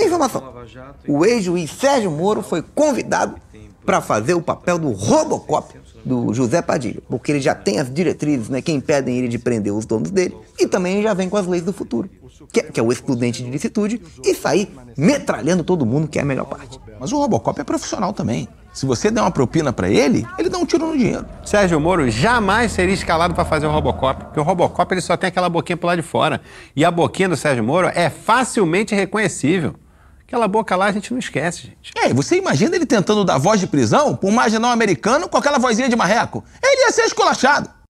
Informação: o ex-juiz Sérgio Moro foi convidado para fazer o papel do Robocop do José Padilha, porque ele já é. tem as diretrizes né, que impedem ele de prender os donos dele e também já vem com as leis do futuro, que, é, que é o excludente de licitude e sair metralhando todo mundo, que é a melhor parte. Mas o Robocop é profissional também. Se você der uma propina para ele, ele dá um tiro no dinheiro. Sérgio Moro jamais seria escalado para fazer o Robocop, porque o Robocop ele só tem aquela boquinha pro lado de fora. E a boquinha do Sérgio Moro é facilmente reconhecível. Aquela boca lá a gente não esquece, gente. É, você imagina ele tentando dar voz de prisão por marginal americano com aquela vozinha de marreco? Ele ia ser esculachado.